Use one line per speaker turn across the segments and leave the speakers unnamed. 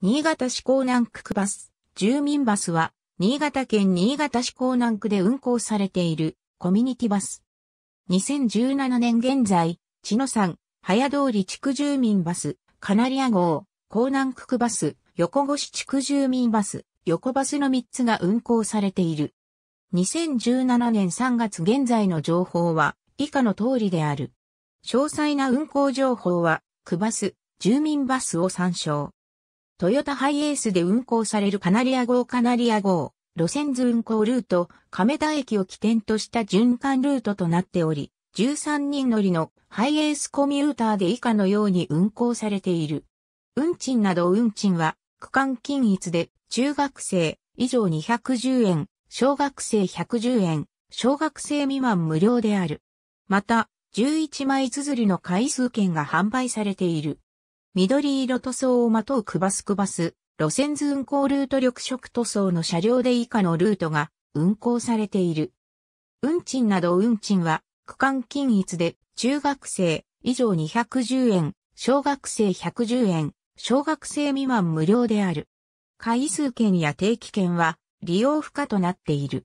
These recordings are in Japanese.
新潟市港南区区バス、住民バスは、新潟県新潟市港南区で運行されているコミュニティバス。2017年現在、千野山、早通り地区住民バス、カナリア号、港南区区バス、横越地区住民バス、横バスの3つが運行されている。2017年3月現在の情報は以下の通りである。詳細な運行情報は、区バス、住民バスを参照。トヨタハイエースで運行されるカナリア号カナリア号、路線図運行ルート、亀田駅を起点とした循環ルートとなっており、13人乗りのハイエースコミューターで以下のように運行されている。運賃など運賃は区間均一で中学生以上210円、小学生110円、小学生未満無料である。また、11枚綴りの回数券が販売されている。緑色塗装をまとうクバスクバス、路線図運行ルート緑色塗装の車両で以下のルートが運行されている。運賃など運賃は区間均一で中学生以上210円、小学生110円、小学生未満無料である。回数券や定期券は利用不可となっている。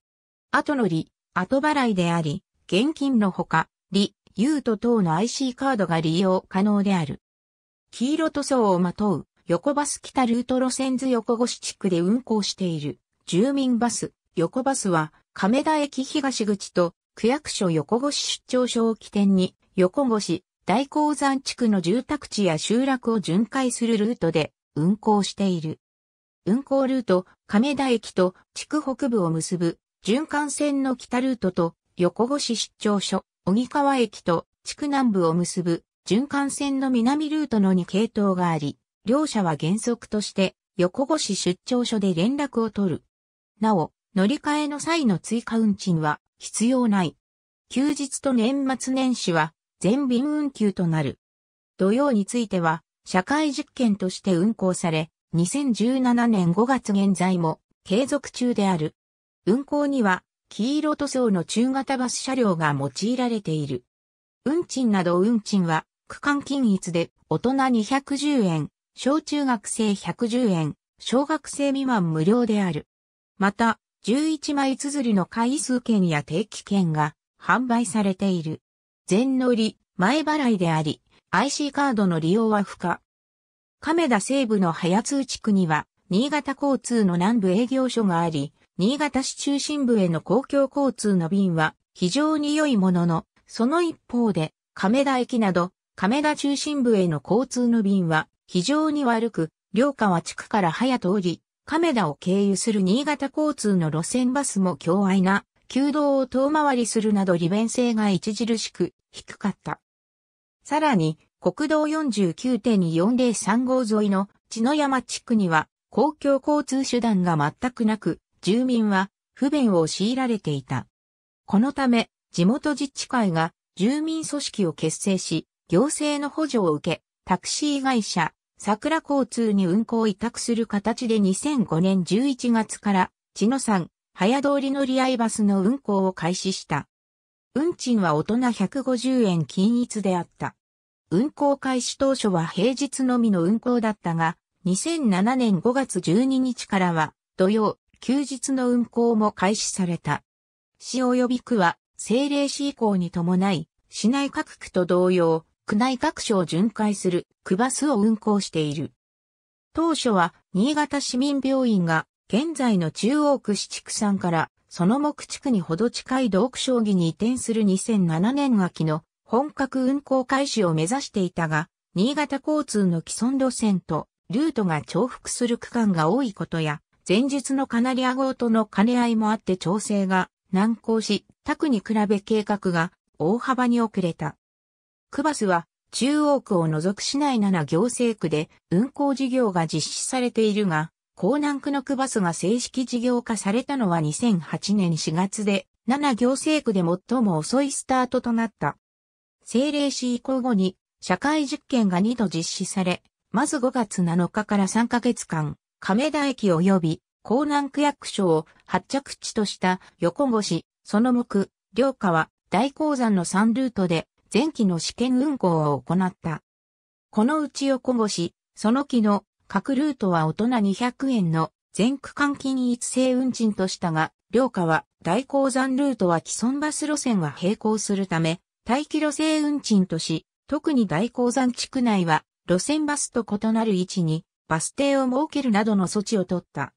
後乗り、後払いであり、現金のほか、利、ユート等の IC カードが利用可能である。黄色塗装をまとう、横バス北ルート路線図横越地区で運行している、住民バス、横バスは、亀田駅東口と、区役所横越出張所を起点に、横越、大鉱山地区の住宅地や集落を巡回するルートで運行している。運行ルート、亀田駅と地区北部を結ぶ循環線の北ルートと横越出張所、小木川駅と地区南部を結ぶ循環線の南ルートの2系統があり、両社は原則として横越出張所で連絡を取る。なお、乗り換えの際の追加運賃は必要ない。休日と年末年始は全便運休となる。土曜については社会実験として運行され、2017年5月現在も継続中である。運行には黄色塗装の中型バス車両が用いられている。運賃など運賃は区間均一で大人210円、小中学生110円、小学生未満無料である。また、11枚綴りの回数券や定期券が販売されている。全乗り、前払いであり、IC カードの利用は不可。亀田西部の早通地区には、新潟交通の南部営業所があり、新潟市中心部への公共交通の便は非常に良いものの、その一方で、亀田駅など亀田中心部への交通の便は非常に悪く、両川地区から早通り、亀田を経由する新潟交通の路線バスも強愛な、旧道を遠回りするなど利便性が著しく低かった。さらに、国道49.403号沿いの地の山地区には公共交通手段が全くなく、住民は不便を強いられていた。このため、地元自治会が住民組織を結成し、行政の補助を受け、タクシー会社、桜交通に運行委託する形で2005年11月から、千野山、早通り乗り合いバスの運行を開始した。運賃は大人150円均一であった。運行開始当初は平日のみの運行だったが、2007年5月12日からは、土曜、休日の運行も開始された。市及び区は、政令市以降に伴い、市内各区と同様、区内各所を巡回する区バスを運行している。当初は新潟市民病院が現在の中央区市畜産からその目地区にほど近い道区将棋に移転する2007年秋の本格運行開始を目指していたが、新潟交通の既存路線とルートが重複する区間が多いことや、前日のカナリア号との兼ね合いもあって調整が難航し、宅に比べ計画が大幅に遅れた。クバスは中央区を除く市内7行政区で運行事業が実施されているが、江南区の区バスが正式事業化されたのは2008年4月で、7行政区で最も遅いスタートとなった。政令市移行後に社会実験が2度実施され、まず5月7日から3ヶ月間、亀田駅及び江南区役所を発着地とした横越その目、両は大鉱山の3ルートで前期の試験運行を行った。このうち横越、その期の各ルートは大人200円の全区間均一性運賃としたが、両下は大鉱山ルートは既存バス路線は並行するため、待機路線運賃とし、特に大鉱山地区内は路線バスと異なる位置にバス停を設けるなどの措置を取った。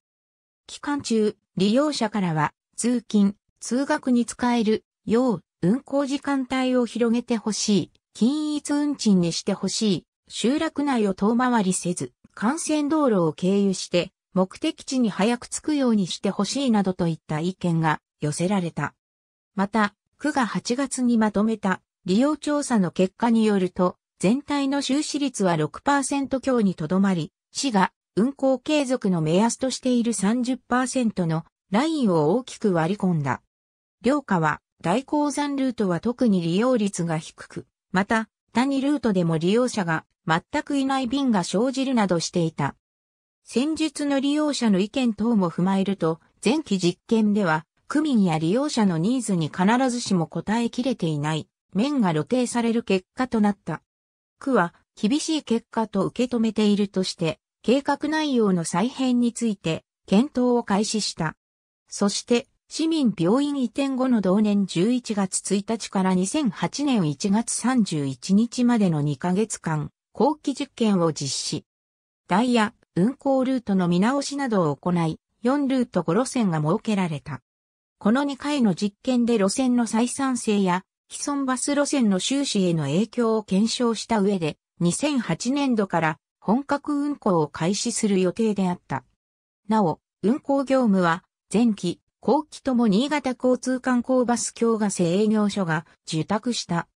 期間中、利用者からは通勤、通学に使えるよう運行時間帯を広げてほしい、均一運賃にしてほしい、集落内を遠回りせず、幹線道路を経由して、目的地に早く着くようにしてほしいなどといった意見が寄せられた。また、区が8月にまとめた利用調査の結果によると、全体の収支率は6%強にとどまり、市が運行継続の目安としている30%のラインを大きく割り込んだ。両家は大鉱山ルートは特に利用率が低く、また、谷ルートでも利用者が全くいない便が生じるなどしていた。戦術の利用者の意見等も踏まえると、前期実験では、区民や利用者のニーズに必ずしも応えきれていない、面が露呈される結果となった。区は、厳しい結果と受け止めているとして、計画内容の再編について、検討を開始した。そして、市民病院移転後の同年11月1日から2008年1月31日までの2ヶ月間、後期実験を実施。ダイヤ、運行ルートの見直しなどを行い、4ルート5路線が設けられた。この2回の実験で路線の採算性や、既存バス路線の収支への影響を検証した上で、2008年度から本格運行を開始する予定であった。なお、運行業務は、前期、後期とも新潟交通観光バス協が制営業所が受託した。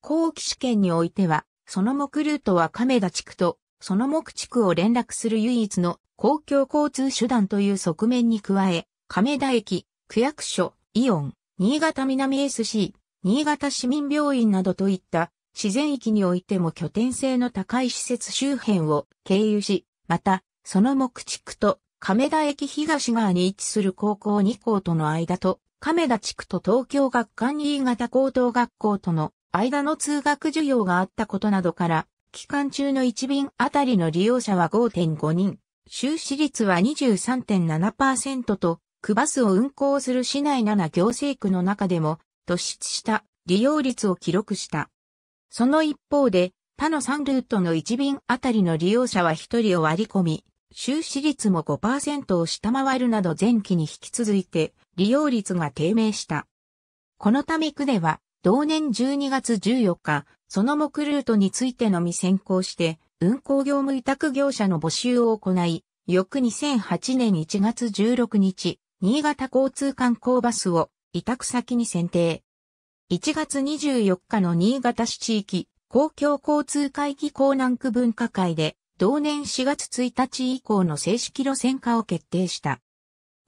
後期試験においては、その目ルートは亀田地区と、その目地区を連絡する唯一の公共交通手段という側面に加え、亀田駅、区役所、イオン、新潟南 SC、新潟市民病院などといった自然域においても拠点性の高い施設周辺を経由し、また、その目地区と亀田駅東側に位置する高校2校との間と、亀田地区と東京学館新潟高等学校との間の通学需要があったことなどから、期間中の1便あたりの利用者は5.5人、収支率は23.7%と、区バスを運行する市内7行政区の中でも突出した利用率を記録した。その一方で、他の3ルートの1便あたりの利用者は1人を割り込み、収支率も5%を下回るなど前期に引き続いて利用率が低迷した。このため区では同年12月14日、その目ルートについてのみ先行して運行業務委託業者の募集を行い、翌2008年1月16日、新潟交通観光バスを委託先に選定。1月24日の新潟市地域公共交通会議港南区分科会で同年4月1日以降の正式路線化を決定した。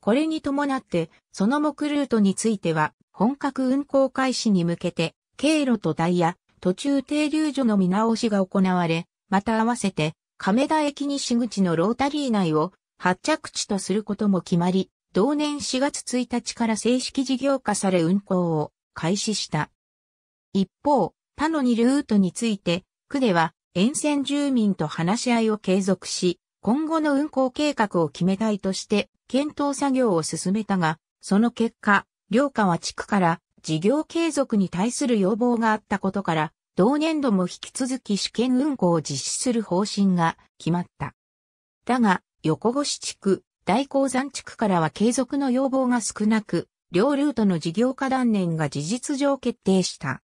これに伴って、その目ルートについては、本格運行開始に向けて、経路とダイヤ、途中停留所の見直しが行われ、また合わせて、亀田駅西口のロータリー内を発着地とすることも決まり、同年4月1日から正式事業化され運行を開始した。一方、他の2ルートについて、区では沿線住民と話し合いを継続し、今後の運行計画を決めたいとして、検討作業を進めたが、その結果、両川地区から事業継続に対する要望があったことから、同年度も引き続き試験運行を実施する方針が決まった。だが、横越地区、大鉱山地区からは継続の要望が少なく、両ルートの事業化断念が事実上決定した。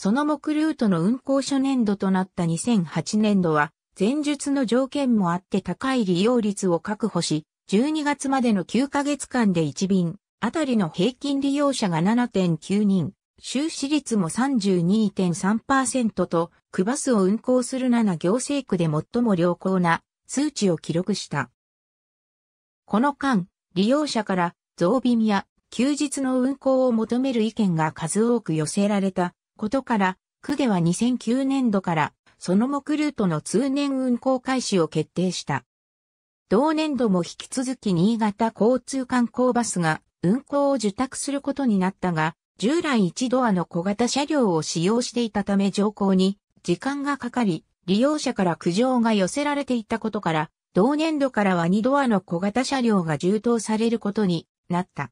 その目ルートの運行初年度となった2008年度は、前述の条件もあって高い利用率を確保し、12月までの9ヶ月間で1便、あたりの平均利用者が7.9人、収支率も32.3%と、区バスを運行する7行政区で最も良好な数値を記録した。この間、利用者から増便や休日の運行を求める意見が数多く寄せられたことから、区では2009年度から、その目ルートの通年運行開始を決定した。同年度も引き続き新潟交通観光バスが運行を受託することになったが、従来1ドアの小型車両を使用していたため乗降に時間がかかり、利用者から苦情が寄せられていたことから、同年度からは2ドアの小型車両が充当されることになった。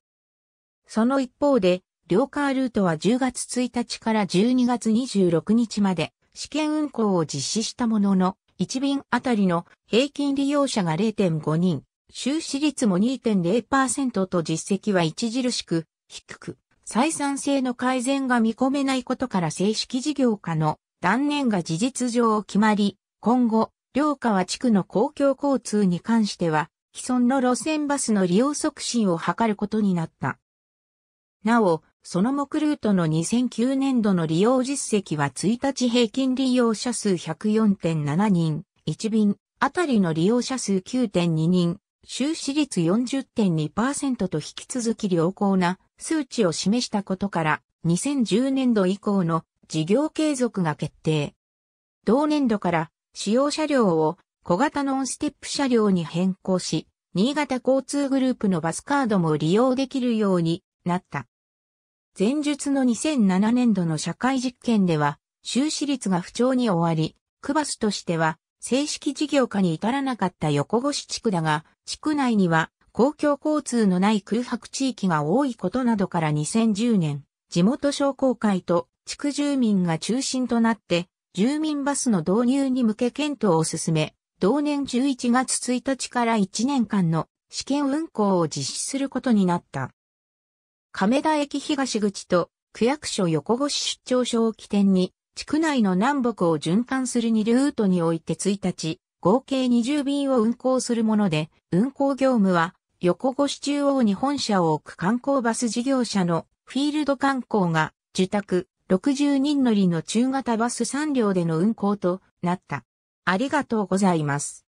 その一方で、両カールートは10月1日から12月26日まで試験運行を実施したものの、1便あたりの平均利用者が0.5人、収支率も2.0%と実績は著しく低く、採算性の改善が見込めないことから正式事業化の断念が事実上決まり、今後、両川地区の公共交通に関しては、既存の路線バスの利用促進を図ることになった。なお、その目ルートの2009年度の利用実績は1日平均利用者数104.7人、1便あたりの利用者数9.2人、収支率40.2%と引き続き良好な数値を示したことから2010年度以降の事業継続が決定。同年度から使用車両を小型ノンステップ車両に変更し、新潟交通グループのバスカードも利用できるようになった。前述の2007年度の社会実験では、収支率が不調に終わり、クバスとしては、正式事業化に至らなかった横越地区だが、地区内には公共交通のない空白地域が多いことなどから2010年、地元商工会と地区住民が中心となって、住民バスの導入に向け検討を進め、同年11月1日から1年間の試験運行を実施することになった。亀田駅東口と区役所横越出張所を起点に、地区内の南北を循環する2ルートにおいて1日、合計20便を運行するもので、運行業務は、横越中央に本社を置く観光バス事業者のフィールド観光が、受託、60人乗りの中型バス3両での運行となった。ありがとうございます。